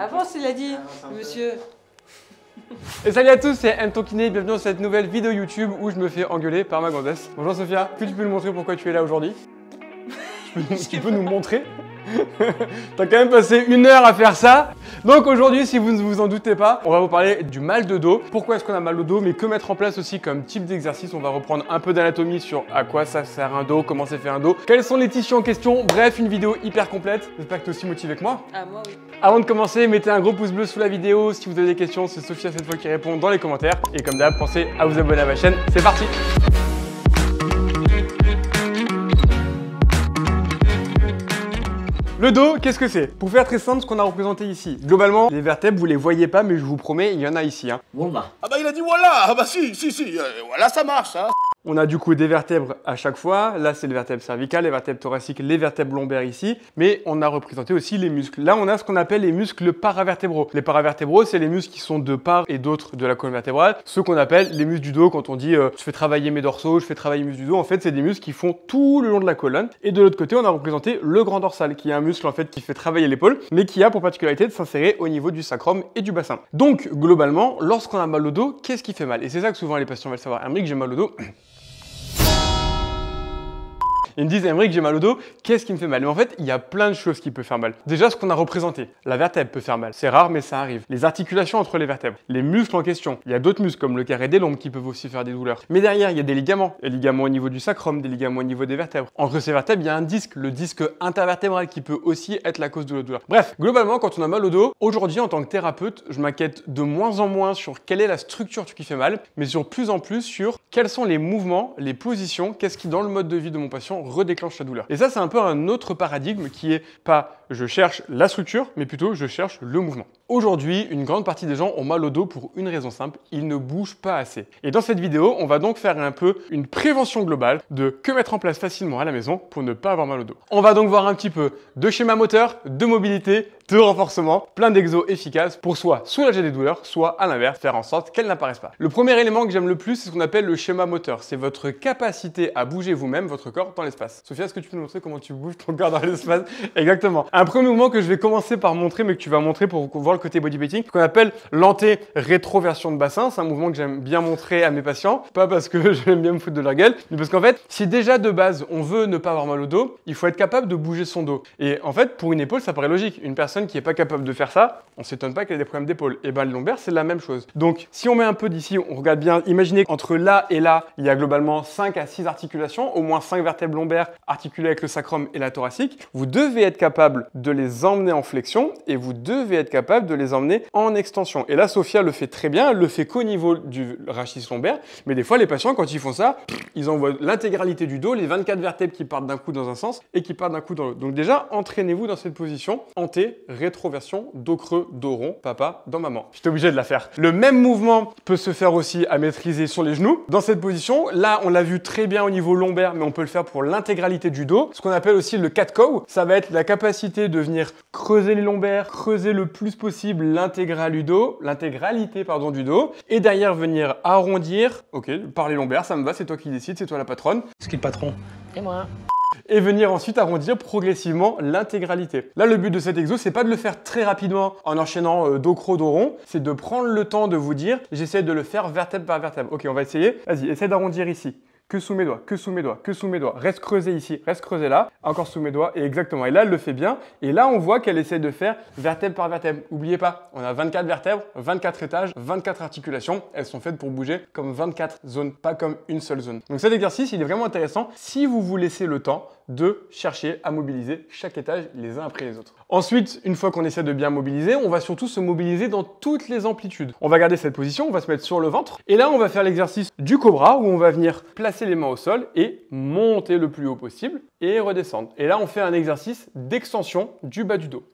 Avance, il a dit, ah, monsieur. Et salut à tous, c'est M. bienvenue dans cette nouvelle vidéo YouTube où je me fais engueuler par ma grandesse. Bonjour Sophia, que tu peux nous montrer pourquoi tu es là aujourd'hui tu, peux, tu nous montrer T'as quand même passé une heure à faire ça. Donc aujourd'hui, si vous ne vous en doutez pas, on va vous parler du mal de dos. Pourquoi est-ce qu'on a mal au dos, mais que mettre en place aussi comme type d'exercice. On va reprendre un peu d'anatomie sur à quoi ça sert un dos, comment c'est fait un dos, quels sont les tissus en question. Bref, une vidéo hyper complète. J'espère que es aussi motivé que moi. Ah moi oui. Avant de commencer, mettez un gros pouce bleu sous la vidéo. Si vous avez des questions, c'est Sophia cette fois qui répond dans les commentaires. Et comme d'hab, pensez à vous abonner à ma chaîne. C'est parti Le dos, qu'est-ce que c'est Pour faire très simple, ce qu'on a représenté ici. Globalement, les vertèbres, vous les voyez pas, mais je vous promets, il y en a ici. Hein. Ah bah il a dit voilà Ah bah si, si, si, euh, voilà ça marche hein. On a du coup des vertèbres à chaque fois. Là, c'est les vertèbres cervicales, les vertèbres thoraciques, les vertèbres lombaires ici. Mais on a représenté aussi les muscles. Là, on a ce qu'on appelle les muscles paravertébraux. Les paravertébraux, c'est les muscles qui sont de part et d'autre de la colonne vertébrale. Ce qu'on appelle les muscles du dos quand on dit euh, je fais travailler mes dorsaux, je fais travailler les muscles du dos. En fait, c'est des muscles qui font tout le long de la colonne. Et de l'autre côté, on a représenté le grand dorsal, qui est un muscle en fait qui fait travailler l'épaule, mais qui a pour particularité de s'insérer au niveau du sacrum et du bassin. Donc, globalement, lorsqu'on a mal au dos, qu'est-ce qui fait mal Et c'est ça que souvent les patients veulent savoir. j'ai mal au dos. Ils me disent, Aymeric, j'ai mal au dos, qu'est-ce qui me fait mal Mais en fait, il y a plein de choses qui peuvent faire mal. Déjà, ce qu'on a représenté, la vertèbre peut faire mal. C'est rare, mais ça arrive. Les articulations entre les vertèbres, les muscles en question. Il y a d'autres muscles comme le carré des lombes qui peuvent aussi faire des douleurs. Mais derrière, il y a des ligaments. Des ligaments au niveau du sacrum, des ligaments au niveau des vertèbres. Entre ces vertèbres, il y a un disque, le disque intervertébral qui peut aussi être la cause de la douleur. Bref, globalement, quand on a mal au dos, aujourd'hui, en tant que thérapeute, je m'inquiète de moins en moins sur quelle est la structure qui fait mal, mais sur plus en plus sur quels sont les mouvements, les positions, qu'est-ce qui, dans le mode de vie de mon patient, redéclenche la douleur. Et ça, c'est un peu un autre paradigme qui est pas je cherche la structure, mais plutôt je cherche le mouvement. Aujourd'hui, une grande partie des gens ont mal au dos pour une raison simple, ils ne bougent pas assez. Et dans cette vidéo, on va donc faire un peu une prévention globale de que mettre en place facilement à la maison pour ne pas avoir mal au dos. On va donc voir un petit peu de schéma moteur, de mobilité, de renforcement, plein d'exos efficaces pour soit soulager des douleurs, soit à l'inverse, faire en sorte qu'elles n'apparaissent pas. Le premier élément que j'aime le plus, c'est ce qu'on appelle le schéma moteur. C'est votre capacité à bouger vous-même votre corps dans l'espace. Sophia, est-ce que tu peux nous montrer comment tu bouges ton corps dans l'espace Exactement. Un premier mouvement que je vais commencer par montrer, mais que tu vas montrer pour voir côté bodybuilding, qu'on appelle l'anté-rétroversion de bassin. C'est un mouvement que j'aime bien montrer à mes patients, pas parce que j'aime bien me foutre de leur gueule, mais parce qu'en fait, si déjà de base on veut ne pas avoir mal au dos, il faut être capable de bouger son dos. Et en fait, pour une épaule, ça paraît logique. Une personne qui n'est pas capable de faire ça, on s'étonne pas qu'elle ait des problèmes d'épaule. Et ben le lombaire, c'est la même chose. Donc, si on met un peu d'ici, on regarde bien, imaginez qu'entre là et là, il y a globalement 5 à 6 articulations, au moins 5 vertèbres lombaires articulées avec le sacrum et la thoracique. Vous devez être capable de les emmener en flexion et vous devez être capable de les emmener en extension. Et là, Sophia le fait très bien, elle le fait qu'au niveau du rachis lombaire, mais des fois, les patients, quand ils font ça, ils envoient l'intégralité du dos, les 24 vertèbres qui partent d'un coup dans un sens et qui partent d'un coup dans l'autre. Donc déjà, entraînez-vous dans cette position, hanté, rétroversion, dos creux, dos rond, papa, dans maman. J'étais obligé de la faire. Le même mouvement peut se faire aussi à maîtriser sur les genoux. Dans cette position, là, on l'a vu très bien au niveau lombaire, mais on peut le faire pour l'intégralité du dos. Ce qu'on appelle aussi le cat cow, ça va être la capacité de venir creuser les lombaires, creuser le plus possible du dos, l'intégralité pardon du dos, et derrière venir arrondir. Ok, par les lombaires, ça me va, c'est toi qui décides, c'est toi la patronne. ce qui le patron Et moi et venir ensuite arrondir progressivement l'intégralité. Là, le but de cet exo, c'est pas de le faire très rapidement en enchaînant euh, dos dos rond, c'est de prendre le temps de vous dire, j'essaie de le faire vertèbre par vertèbre. Ok, on va essayer. Vas-y, essaie d'arrondir ici que sous mes doigts, que sous mes doigts, que sous mes doigts. Reste creusé ici, reste creusé là, encore sous mes doigts, et exactement. Et là, elle le fait bien. Et là, on voit qu'elle essaie de faire vertèbre par vertèbre. Oubliez pas, on a 24 vertèbres, 24 étages, 24 articulations. Elles sont faites pour bouger comme 24 zones, pas comme une seule zone. Donc cet exercice, il est vraiment intéressant si vous vous laissez le temps de chercher à mobiliser chaque étage les uns après les autres. Ensuite, une fois qu'on essaie de bien mobiliser, on va surtout se mobiliser dans toutes les amplitudes. On va garder cette position, on va se mettre sur le ventre et là on va faire l'exercice du cobra où on va venir placer les mains au sol et monter le plus haut possible et redescendre. Et là on fait un exercice d'extension du bas du dos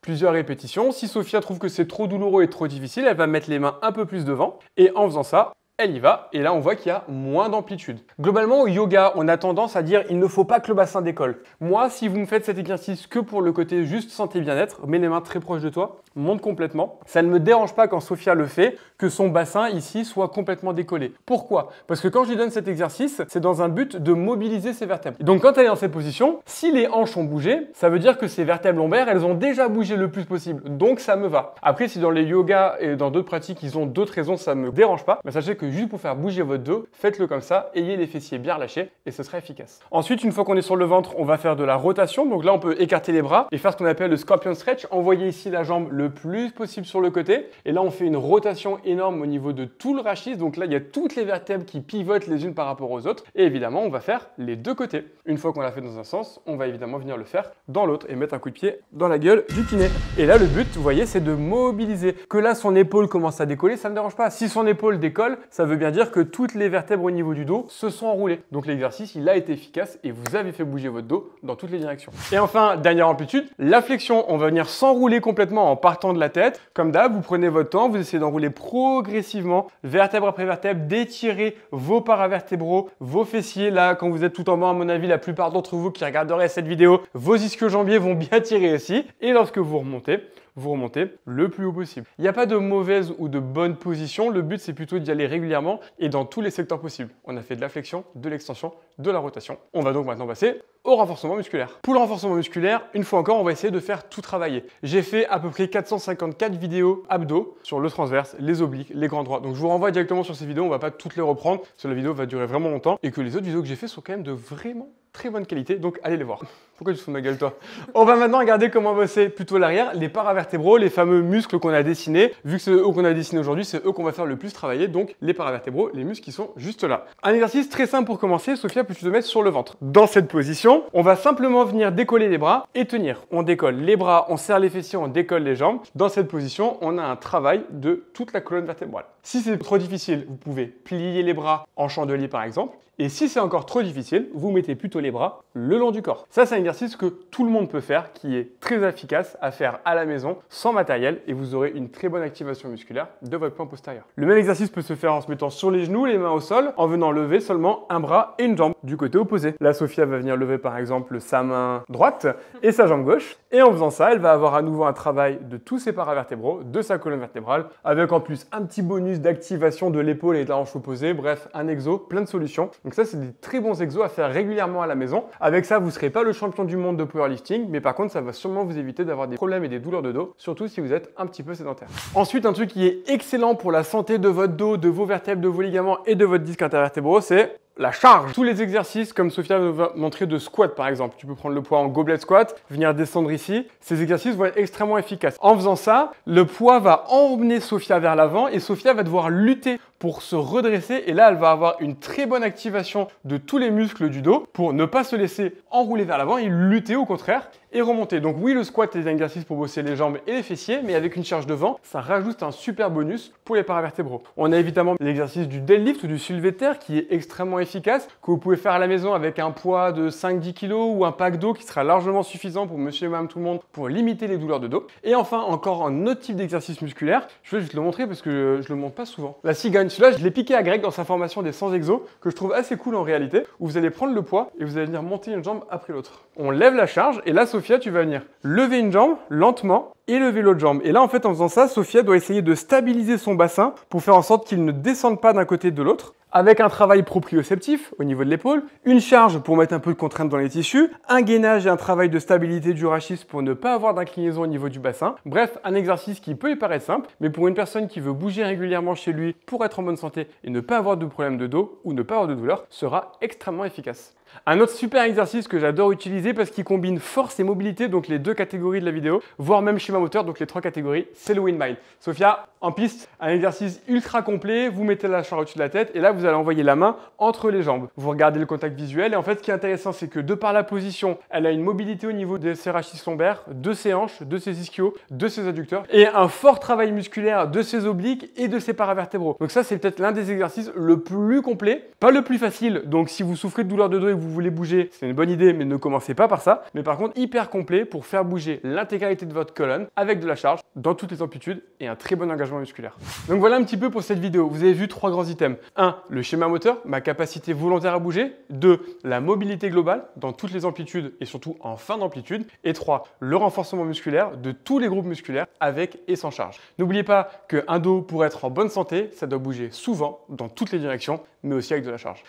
plusieurs répétitions. Si Sophia trouve que c'est trop douloureux et trop difficile, elle va mettre les mains un peu plus devant. Et en faisant ça, elle y va, et là on voit qu'il y a moins d'amplitude. Globalement au yoga, on a tendance à dire il ne faut pas que le bassin décolle. Moi, si vous me faites cet exercice que pour le côté juste santé bien-être, mets les mains très proches de toi, monte complètement. Ça ne me dérange pas quand Sofia le fait, que son bassin ici soit complètement décollé. Pourquoi Parce que quand je lui donne cet exercice, c'est dans un but de mobiliser ses vertèbres. Donc quand elle est dans cette position, si les hanches ont bougé, ça veut dire que ses vertèbres lombaires, elles ont déjà bougé le plus possible. Donc ça me va. Après, si dans les yoga et dans d'autres pratiques, ils ont d'autres raisons, ça ne me dérange pas. Mais sachez que juste pour faire bouger votre dos, faites-le comme ça, ayez les fessiers bien relâchés et ce sera efficace. Ensuite, une fois qu'on est sur le ventre, on va faire de la rotation. Donc là, on peut écarter les bras et faire ce qu'on appelle le scorpion stretch. Envoyez ici la jambe le plus possible sur le côté. Et là, on fait une rotation énorme au niveau de tout le rachis. Donc là, il y a toutes les vertèbres qui pivotent les unes par rapport aux autres. Et évidemment, on va faire les deux côtés. Une fois qu'on l'a fait dans un sens, on va évidemment venir le faire dans l'autre et mettre un coup de pied dans la gueule du kiné. Et là, le but, vous voyez, c'est de mobiliser. Que là, son épaule commence à décoller, ça ne dérange pas. Si son épaule décolle, ça veut bien dire que toutes les vertèbres au niveau du dos se sont enroulées. Donc l'exercice, il a été efficace et vous avez fait bouger votre dos dans toutes les directions. Et enfin, dernière amplitude, la flexion. On va venir s'enrouler complètement en partie de la tête. Comme d'hab, vous prenez votre temps, vous essayez d'enrouler progressivement, vertèbre après vertèbre, d'étirer vos paravertébraux, vos fessiers. Là, quand vous êtes tout en bas, à mon avis, la plupart d'entre vous qui regarderaient cette vidéo, vos ischio jambiers vont bien tirer aussi. Et lorsque vous remontez, vous remontez le plus haut possible. Il n'y a pas de mauvaise ou de bonne position, le but c'est plutôt d'y aller régulièrement et dans tous les secteurs possibles. On a fait de la flexion, de l'extension, de la rotation. On va donc maintenant passer au renforcement musculaire. Pour le renforcement musculaire, une fois encore, on va essayer de faire tout travailler. J'ai fait à peu près 454 vidéos abdos sur le transverse, les obliques, les grands droits. Donc je vous renvoie directement sur ces vidéos, on ne va pas toutes les reprendre, parce que la vidéo va durer vraiment longtemps et que les autres vidéos que j'ai fait sont quand même de vraiment très bonne qualité, donc allez les voir. Pourquoi tu te fous de ma gueule, toi On va maintenant regarder comment bosser plutôt l'arrière, les paravertébraux, les fameux muscles qu'on a dessinés. Vu que c'est eux qu'on a dessinés aujourd'hui, c'est eux qu'on va faire le plus travailler, donc les paravertébraux, les muscles qui sont juste là. Un exercice très simple pour commencer, Sophia, peux-tu te mettre sur le ventre Dans cette position, on va simplement venir décoller les bras et tenir. On décolle les bras, on serre les fessiers, on décolle les jambes. Dans cette position, on a un travail de toute la colonne vertébrale. Si c'est trop difficile, vous pouvez plier les bras en chandelier par exemple. Et si c'est encore trop difficile, vous mettez plutôt bras le long du corps. Ça, c'est un exercice que tout le monde peut faire, qui est très efficace à faire à la maison, sans matériel, et vous aurez une très bonne activation musculaire de votre plan postérieur. Le même exercice peut se faire en se mettant sur les genoux, les mains au sol, en venant lever seulement un bras et une jambe du côté opposé. la Sophia va venir lever par exemple sa main droite et sa jambe gauche, et en faisant ça, elle va avoir à nouveau un travail de tous ses paravertébraux, de sa colonne vertébrale, avec en plus un petit bonus d'activation de l'épaule et de la hanche opposée, bref, un exo, plein de solutions. Donc ça, c'est des très bons exos à faire régulièrement à la maison. Avec ça, vous serez pas le champion du monde de powerlifting, mais par contre, ça va sûrement vous éviter d'avoir des problèmes et des douleurs de dos, surtout si vous êtes un petit peu sédentaire. Ensuite, un truc qui est excellent pour la santé de votre dos, de vos vertèbres, de vos ligaments et de votre disque intervertébraux, c'est la charge. Tous les exercices, comme Sophia va montrer de squat par exemple, tu peux prendre le poids en gobelet squat, venir descendre ici, ces exercices vont être extrêmement efficaces. En faisant ça, le poids va emmener Sophia vers l'avant et Sophia va devoir lutter pour se redresser et là elle va avoir une très bonne activation de tous les muscles du dos pour ne pas se laisser enrouler vers l'avant et lutter au contraire et remonter. Donc oui, le squat est un exercice pour bosser les jambes et les fessiers, mais avec une charge devant, ça rajoute un super bonus pour les paravertébraux. On a évidemment l'exercice du deadlift ou du soulevé qui est extrêmement efficace, que vous pouvez faire à la maison avec un poids de 5-10 kg ou un pack d'eau qui sera largement suffisant pour monsieur et madame tout le monde pour limiter les douleurs de dos. Et enfin, encore un autre type d'exercice musculaire, je vais juste le montrer parce que je le montre pas souvent. La cigale celui-là, je l'ai piqué à Greg dans sa formation des 100 exos, que je trouve assez cool en réalité, où vous allez prendre le poids et vous allez venir monter une jambe après l'autre. On lève la charge et là, Sophia, tu vas venir lever une jambe lentement et lever l'autre jambe. Et là, en fait, en faisant ça, Sophia doit essayer de stabiliser son bassin pour faire en sorte qu'il ne descende pas d'un côté de l'autre avec un travail proprioceptif au niveau de l'épaule, une charge pour mettre un peu de contrainte dans les tissus, un gainage et un travail de stabilité du rachis pour ne pas avoir d'inclinaison au niveau du bassin. Bref, un exercice qui peut y paraître simple, mais pour une personne qui veut bouger régulièrement chez lui pour être en bonne santé et ne pas avoir de problème de dos ou ne pas avoir de douleur, sera extrêmement efficace. Un autre super exercice que j'adore utiliser parce qu'il combine force et mobilité, donc les deux catégories de la vidéo, voire même schéma moteur, donc les trois catégories, c'est le windmill. Sophia, en piste, un exercice ultra complet, vous mettez la charge au-dessus de la tête et là vous allez envoyer la main entre les jambes. Vous regardez le contact visuel et en fait ce qui est intéressant c'est que de par la position, elle a une mobilité au niveau de ses rachis lombaires, de ses hanches, de ses ischios, de ses adducteurs et un fort travail musculaire de ses obliques et de ses paravertébraux. Donc ça c'est peut-être l'un des exercices le plus complet, pas le plus facile. Donc si vous souffrez de douleur de dos et vous vous voulez bouger, c'est une bonne idée, mais ne commencez pas par ça. Mais par contre, hyper complet pour faire bouger l'intégralité de votre colonne avec de la charge dans toutes les amplitudes et un très bon engagement musculaire. Donc voilà un petit peu pour cette vidéo. Vous avez vu trois grands items. 1. Le schéma moteur, ma capacité volontaire à bouger. 2. La mobilité globale dans toutes les amplitudes et surtout en fin d'amplitude. Et 3. Le renforcement musculaire de tous les groupes musculaires avec et sans charge. N'oubliez pas que un dos, pour être en bonne santé, ça doit bouger souvent dans toutes les directions, mais aussi avec de la charge.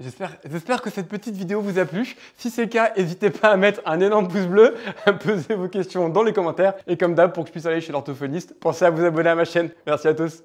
J'espère, que cette petite vidéo vous a plu. Si c'est le cas, n'hésitez pas à mettre un énorme pouce bleu, à poser vos questions dans les commentaires. Et comme d'hab, pour que je puisse aller chez l'orthophoniste, pensez à vous abonner à ma chaîne. Merci à tous.